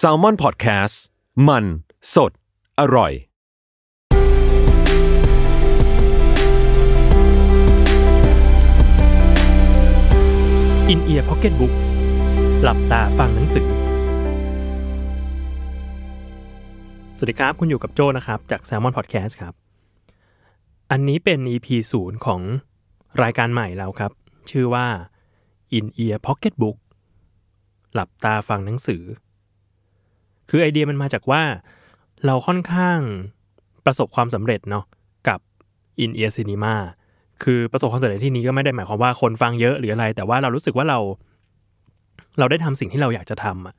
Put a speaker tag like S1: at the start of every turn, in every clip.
S1: s a l ม o n PODCAST มัน สด อร่อยอินเอียร์พ็อกเก็ตบุ๊กหลับตาฟังหนังสือสวัสดีครับ คุณอยู่กับโจนะครับจาก s ซ l ม o n Podcast ครับ อันนี้เป็น EP ศูนย์ของรายการใหม่แล้วครับ ชื่อว่า In Ear Pocket Book หลับตาฟังหนังสือ คือไอเดียมันมาจากว่า เราค่อนข้างประสบความสำเร็จเนาะกับอินเอียร์ซีนีมาคือประสบความสำเร็จที่นี้ก็ไม่ได้หมายความว่าคนฟังเยอะหรืออะไร แต่ว่าเรารู้สึกว่าเราเราได้ทำสิ่งที่เราอยากจะทำอะ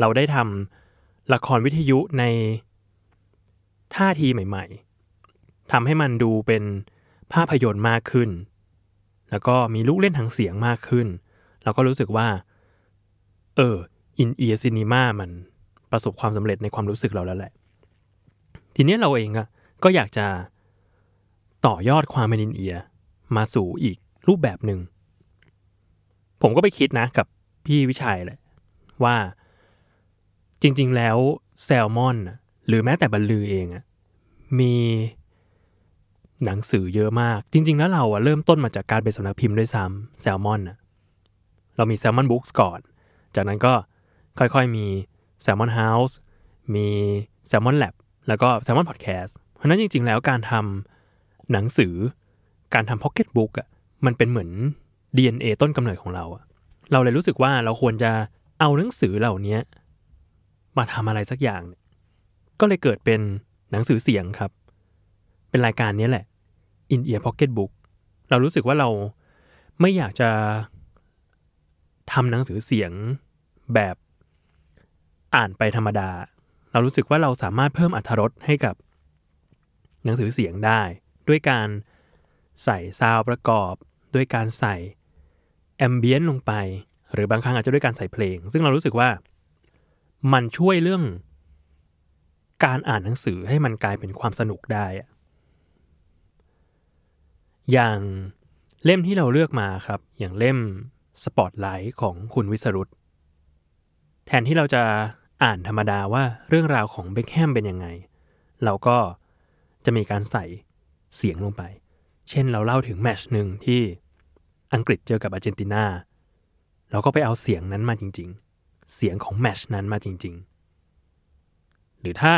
S1: เราได้ทำละครวิทยุในท่าทีใหม่ ๆทำให้มันดูเป็นภาพยนตร์มากขึ้น แล้วก็มีลูกเล่นทางเสียงมากขึ้น เราก็รู้สึกว่าเอออินเอียร์ซีนีมามันประสบความสำเร็จในความรู้สึกเราแล้วแหละ ทีนี้เราเองอะก็อยากจะต่อยอดความเป็นอินเอียร์มาสู่อีกรูปแบบหนึง่งผมก็ไปคิดนะกับพี่วิชัยแหละว่าจริงๆแล้วแซลมอนหรือแม้แต่บรรลือเองอะมีหนังสือเยอะมากจริงๆแล้วเราอะเริ่มต้นมาจากการเป็นสำนักพิมพ์ด้วยซ้ำแซลมอนอะเรามีแซลมอนบุ๊กก่อนจากนั้นก็ค่อยๆมี s ซ l m o n House มี s ซ l m o n Lab แล้วก็ s ซ l m o n Podcast เพราะนั้นจริงๆแล้วการทำหนังสือ การทำพ็อกเก็ตบุ๊กอ่ะ มันเป็นเหมือน DNA ต้นกำเนิดของเราอ่ะ เราเลยรู้สึกว่าเราควรจะเอาหนังสือเหล่านี้ มาทำอะไรสักอย่าง ก็เลยเกิดเป็นหนังสือเสียงครับ เป็นรายการนี้แหละ In Ear Pocket Book เรารู้สึกว่าเราไม่อยากจะทำหนังสือเสียงแบบอ่านไปธรรมดา เรารู้สึกว่าเราสามารถเพิ่มอรรถรสให้กับ หนังสือเสียงได้ ด้วยการใส่ซาวประกอบ ด้วยการใส่แอมเบียนลงไป หรือบางครั้งอาจจะด้วยการใส่เพลง ซึ่งเรารู้สึกว่ามันช่วยเรื่อง การอ่านหนังสือให้มันกลายเป็นความสนุกได้ อย่างเล่มที่เราเลือกมาครับอย่างเล่มสปอตไลท์ของคุณวิสรุต แทนที่เราจะอ่านธรรมดาว่าเรื่องราวของเบคแฮมเป็นยังไง เราก็จะมีการใส่เสียงลงไป เช่นเราเล่าถึงแมชหนึ่งที่อังกฤษเจอกับอาร์เจนตินา เราก็ไปเอาเสียงนั้นมาจริงๆ เสียงของแมชนั้นมาจริง ๆ หรือถ้า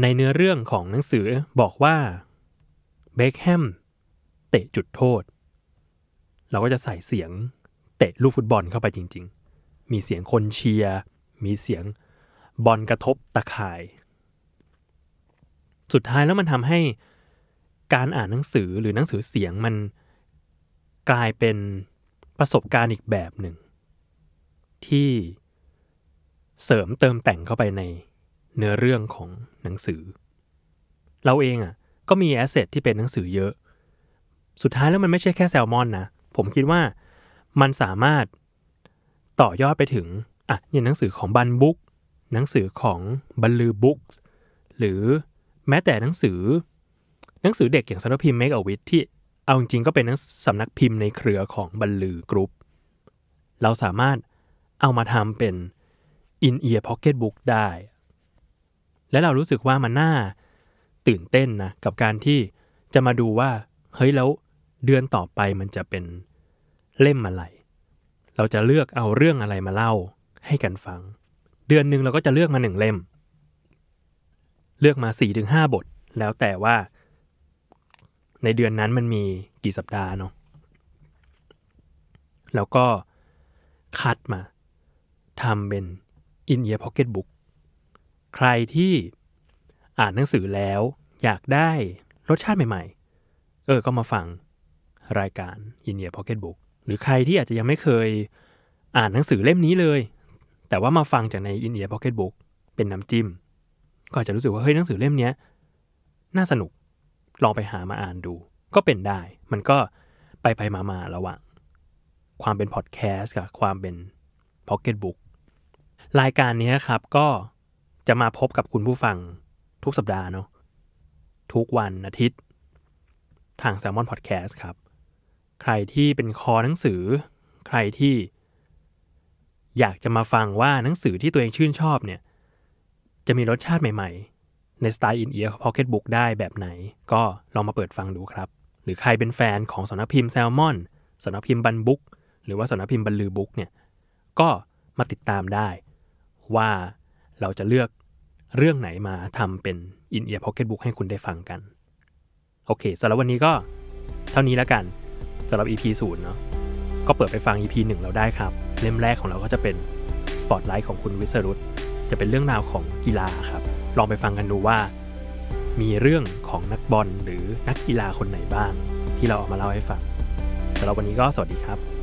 S1: ในเนื้อเรื่องของหนังสือบอกว่าเบคแฮมเตะจุดโทษ เราก็จะใส่เสียงเตะลูกฟุตบอลเข้าไปจริงๆ มีเสียงคนเชียร์ มีเสียงบอลกระทบตะข่าย สุดท้ายแล้วมันทำให้การอ่านหนังสือหรือหนังสือเสียงมันกลายเป็นประสบการณ์อีกแบบหนึ่ง ที่เสริมเติมแต่งเข้าไปในเนื้อเรื่องของหนังสือ เราเองอะ่ะก็มีแอสเซทที่เป็นหนังสือเยอะ สุดท้ายแล้วมันไม่ใช่แค่แซลมอนนะ ผมคิดว่ามันสามารถต่อยอดไปถึง อ่ะ อย่างหนังสือของบันบุ๊กหนังสือของบรรลือบุ๊กหรือแม้แต่หนังสือ หนังสือเด็กอย่างสำนักพิมพ์เมกอวิทที่เอาจริงก็เป็นสำนักพิมพ์ในเครือของบรรลือกรุ๊ปเราสามารถเอามาทำเป็น In Ear Pocket Book ได้ และเรารู้สึกว่ามันน่าตื่นเต้นนะกับการที่จะมาดูว่า เฮ้ยแล้ว เดือนต่อไปมันจะเป็นเล่มอะไรเราจะเลือกเอาเรื่องอะไรมาเล่าให้กันฟัง เดือนหนึ่งเราก็จะเลือกมาหนึ่งเล่ม เลือกมา4-5บท แล้วแต่ว่า ในเดือนนั้นมันมีกี่สัปดาห์เนาะ แล้วก็คัดมาทำเป็น In Ear Pocket Book ใครที่อ่านหนังสือแล้วอยากได้รสชาติใหม่ๆ เออ ก็มาฟังรายการ In Ear Pocket Book หรือใครที่อาจจะยังไม่เคยอ่านหนังสือเล่มนี้เลย แต่ว่ามาฟังจากในอินเดียพ็อกเก็ตบุ๊กเป็นน้ำจิ้ม ก็อาจจะรู้สึกว่าเฮ้ยหนังสือเล่มนี้ น่าสนุกลองไปหามาอ่านดู ก็เป็นได้ มันก็ไปไปมามาระหว่างความเป็นพอดแคสต์กับความเป็นพ็อกเก็ตบุ๊กรายการนี้ครับก็จะมาพบกับคุณผู้ฟังทุกสัปดาห์เนาะทุกวัน อาทิตย์ ทาง s ซ l m o n Podcast ครับใครที่เป็นคอหนังสือ ใครที่อยากจะมาฟังว่าหนังสือที่ตัวเองชื่นชอบเนี่ยจะมีรสชาติใหม่ๆ ในสไตล์อินเอียร์พ็อกเก็ตบุ๊กได้แบบไหน ก็ลองมาเปิดฟังดูครับ หรือใครเป็นแฟนของสำนักพิมพ์แซลมอนสำนักพิมพ์บันบุ๊ก หรือว่าสำนักพิมพ์บันลือบุ๊กเนี่ยก็มาติดตามได้ ว่าเราจะเลือกเรื่องไหนมาทำเป็นอินเอียร์พ็อกเก็ตบุ๊กให้คุณได้ฟังกันโอเคสำหรับวันนี้ก็เท่านี้แล้วกันสำหรับ EP 0 เนาะก็เปิดไปฟัง EP 1 เราได้ครับ เล่มแรกของเราก็จะเป็น Spotlight ของคุณวิศรุตจะเป็นเรื่องราวของกีฬาครับ ลองไปฟังกันดูว่า มีเรื่องของนักบอลหรือนักกีฬาคนไหนบ้าง ที่เราเอามาเล่าให้ฟัง สำหรับวันนี้ก็สวัสดีครับ